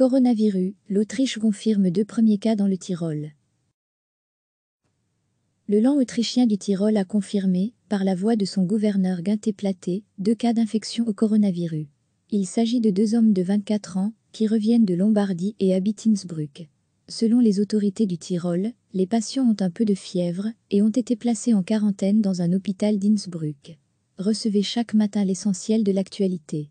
Coronavirus, l'Autriche confirme deux premiers cas dans le Tyrol. Le land autrichien du Tyrol a confirmé, par la voix de son gouverneur Guinté Platé, deux cas d'infection au coronavirus. Il s'agit de deux hommes de 24 ans, qui reviennent de Lombardie et habitent Innsbruck. Selon les autorités du Tyrol, les patients ont un peu de fièvre et ont été placés en quarantaine dans un hôpital d'Innsbruck. Recevez chaque matin l'essentiel de l'actualité.